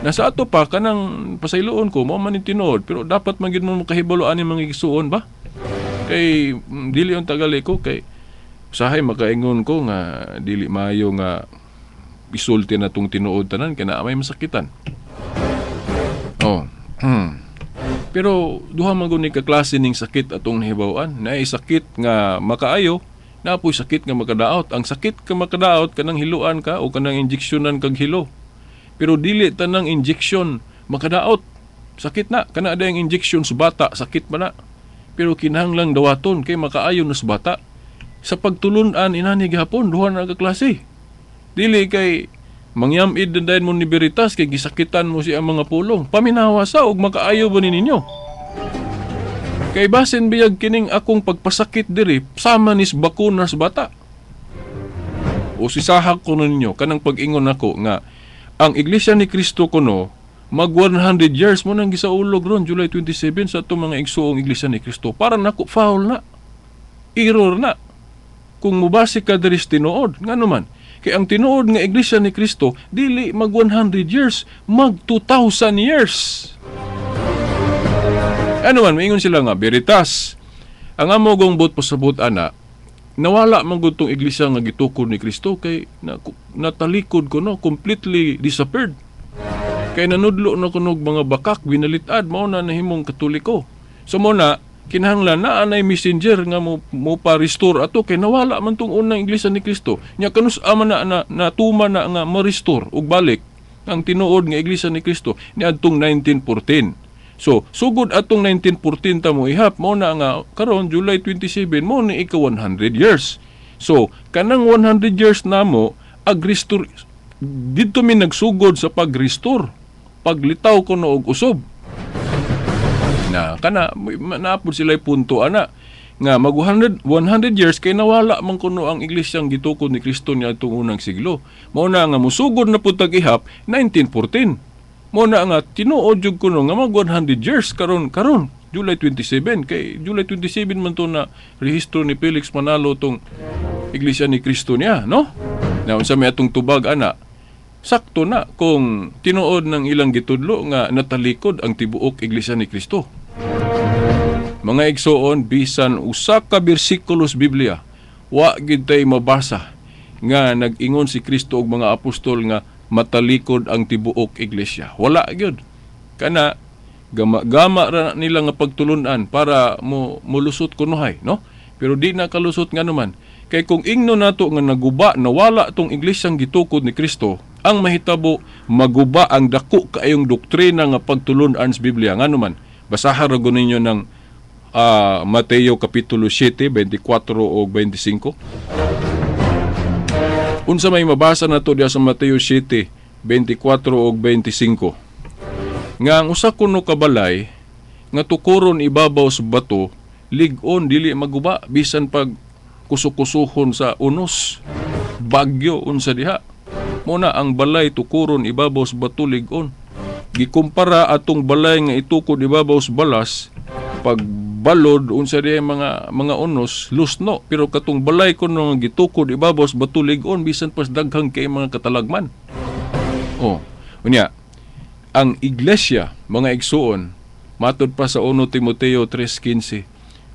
Nasa ato pa kanang pasayloon ko mo man tinuod pero dapat man gid mo makahibaloan ni mga igsuon ba? Kay mm, dili on tagal ko kay usahay makaingon ko nga dili mayo nga isulti na tong tinuod tanan kaya na masakitan. Oh. Hmm. Pero duha man ni ka klase ning sakit atong nahibawan, na sakit nga makaayo, na apoy sakit nga makadaot. Ang sakit ka makadaot kanang hiluan ka o kanang injeksyonan kag hilo. Pero dili tanang injeksyon makadaot. Sakit na kana ada ang injeksyon sa bata, sakit man na. Pero kinahanglang dawaton kay makaayo na sa bata. Sa pagtulunan inani gihapon duha na ka klase. Dili kay mangyamid na mo ni Veritas kay gisakitan mo siya ang mga pulong. Paminawa sa og makaayo ba ninyo? Kay basin biyag kining akong pagpasakit diri sama nis bakuna sa bata. O sisahak ko ninyo kanang pag-ingon ako nga ang iglesia ni Kristo kuno mag 100 years mo nang gisaulog ron July 27 sa ato mga igsuong iglesia ni Kristo para nako foul na. Error na. Kung mubasi ka diri tinood, nga naman, kaya ang tinuod nga iglesia ni Kristo, dili mag 100 years, mag 2,000 years. Ano man, maingon sila nga, Veritas. Ang amo gong bot pasabot ana, nawala man gud iglesia nga gitukod ni Kristo kay na, natalikod ko no, completely disappeared. Kay nanudlo na kunog mga bakak, binalit-ad, mao na nahimong katoliko. So mo na, kinahanglan na anay messenger nga mo, mo pa restore ato kay nawala man tong unang iglesia ni Kristo nya kanus ama na, na natuma na nga mo restore ug balik ang tinuod nga iglesia ni Kristo ni adtong 1914 So, sugod atong 1914 ta mo ihap mo na nga karon July 27 mo ni ika 100 years. So, kanang 100 years namo ag-restore dito mi nagsugod sa pag-restore, paglitaw ko og usob na kana naapod sila punto ana nga mag 100 100 years kay nawala man kuno ang iglesia ang gitukod ni Kristo niya atong unang siglo. Mao na nga musugod na pud tagihap 1914. Mao na nga tinuod jud kuno nga mag 100 years karon karon July 27 kay July 27 man to na rehistro ni Felix Manalo tong iglesia ni Kristo niya, no? Na unsa may atong tubag ana? Sakto na kung tinuod ng ilang gitudlo nga natalikod ang tibuok iglesia ni Kristo. Mga igsoon, bisan usa ka bersikulos Biblia, wa gid tay mabasa nga nag-ingon si Kristo og mga apostol nga matalikod ang tibuok iglesia. Wala gyud. Kana gama, gama ra nila nga pagtulunan para mo mulusot kunuhay, no? Pero di na kalusot nga naman. Kay kung ingno nato nga naguba nawala tong iglesyang gitukod ni Kristo, ang mahitabo maguba ang dako kaayong doktrina nga pagtulunan sa Biblia nga naman. Basahan ra ninyo ng uh, Mateo Kapitulo 7, 24 o 25. Unsa may mabasa na to sa Mateo 7, 24 o 25. Nga ang usa kuno kabalay, nga tukuron ibabaw sa bato, ligon dili maguba, bisan pag kusukusuhon sa unos, bagyo unsa diha. Muna ang balay tukuron ibabaw sa bato ligon. Gikumpara atong balay nga itukod ibabaw sa balas, pag balod unsa diay mga mga unos lusno pero katong balay ko nung gitukod ibabos batulig on bisan pas daghang kay mga katalagman oh unya ang iglesia mga igsuon matud pa sa 1 Timoteo 3:15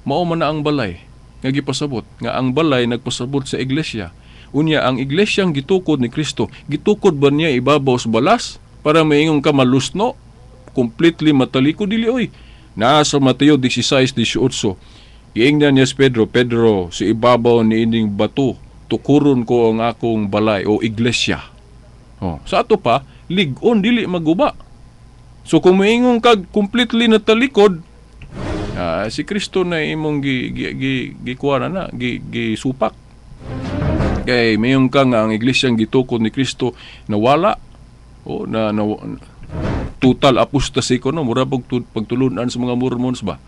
mao man ang balay nga gipasabot nga ang balay nagpasabot sa iglesia unya ang iglesia ang gitukod ni Kristo gitukod ba niya ibabaw sa balas para maingong ka malusno completely matalikod dili oy Naa sa Mateo 16:18. Iingnan niya si Pedro, Pedro, si ibabaw ni ining bato, tukuron ko ang akong balay o iglesia. Oh, sa ato pa, ligon dili maguba. So kung moingong kag completely na talikod, uh, si Kristo na imong gi gi gi, gi na, na gi, gi supak. Kay mayong kang ang ang gitukod ni Kristo nawala o oh, na, na total apostasy ko no mura pag pagtulunan sa mga Mormons ba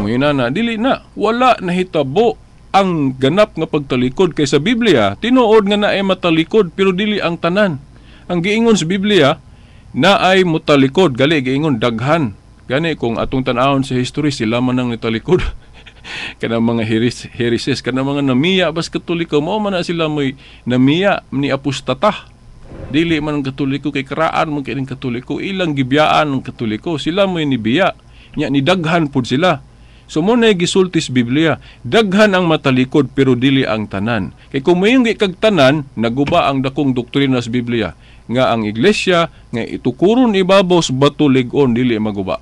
Ngayon na dili na wala na hitabo ang ganap nga pagtalikod kay sa Biblia tinuod nga naay matalikod pero dili ang tanan ang giingon sa Biblia na ay mutalikod gali giingon daghan gani kung atong tan-awon sa history sila man ang nitalikod kana mga heresis kana mga namiya bas katoliko mao man na sila may namiya ni apostata Dili man ang Katoliko kay karaan man kining Katoliko, ilang gibiyaan ang Katoliko, sila mo nibiya. Nya ni daghan pud sila. So mo na gisultis Biblia, daghan ang matalikod pero dili ang tanan. Kay kung mayong kag tanan, naguba ang dakong doktrina sa Biblia nga ang iglesia nga itukuron ibabaw sa batulig-on dili maguba.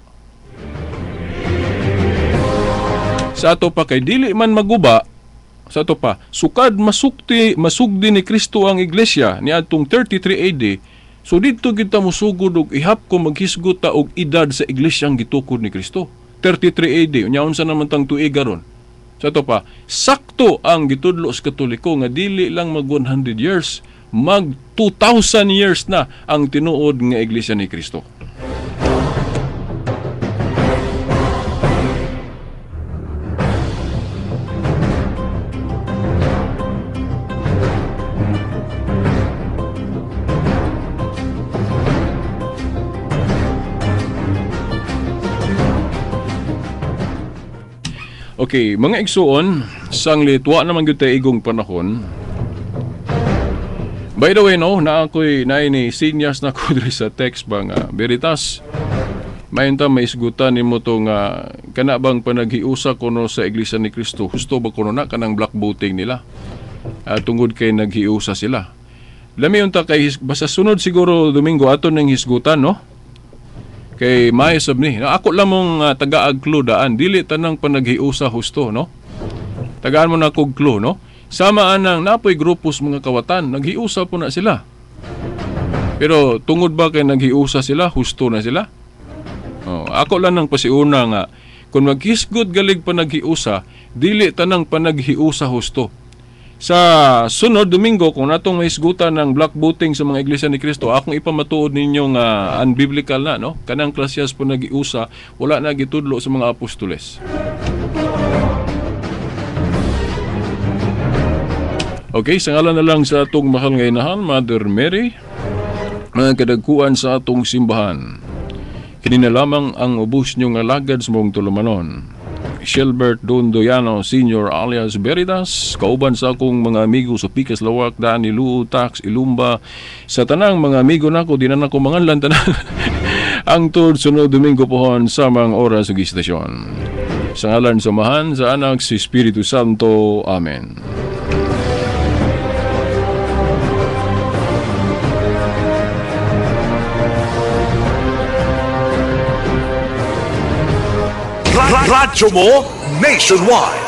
Sa ato pa kay dili man maguba, sa ito pa, sukad masukti, masugdi ni Kristo ang iglesia ni atong 33 AD, so dito kita musugod og ihap ko maghisgot og edad sa iglesia ang gitukod ni Kristo. 33 AD, unya unsa naman tang tuiga ron. Sa ito pa, sakto ang gitudlo sa Katoliko nga dili lang mag 100 years, mag 2,000 years na ang tinuod nga iglesia ni Kristo. Okay, mga igsuon, sang litwa naman gyud igong panahon. By the way no, na ako'y na ini sinyas na ko diri sa text ba nga Veritas. Mayunta may isgutan nimo to nga kana bang panaghiusa kuno sa iglesia ni Kristo. Husto ba kuno na kanang black voting nila? Uh, tungod kay naghiusa sila. Lami unta kay basta sunod siguro Domingo aton ning hisgutan no kay maisab ni. No, ako lamong uh, ah, taga-agklo dili tanang panaghiusa husto, no? Tagaan mo na kog clue, no? Samaan ang napoy grupos mga kawatan, naghiusa po na sila. Pero tungod ba kay naghiusa sila, husto na sila? Oh, ako lang ang pasiuna nga, kung maghisgod galig panaghiusa, dili tanang panaghiusa husto sa sunod Domingo kung natong mahisgutan ng black voting sa mga iglesia ni Kristo akong ipamatuod ninyong uh, unbiblical na no kanang klasyas po nagiusa wala na gitudlo sa mga apostoles Okay, sa ngalan na lang sa atong mahal ngaynahan, Mother Mary, mga kadagkuan sa atong simbahan. Kininalamang ang ubos niyong alagad sa mong tulumanon. Shelbert Dondoyano Sr. alias Veritas, kauban sa akong mga amigo sa Pikas Lawak, Dani Luo, Tax, Ilumba, sa tanang mga amigo nako, dinan na nako manganlan tanang ang tour sunod Domingo pohon sa mga oras sa gistasyon. Sa ngalan samahan sa anak si Espiritu Santo. Amen. Platformo nationwide.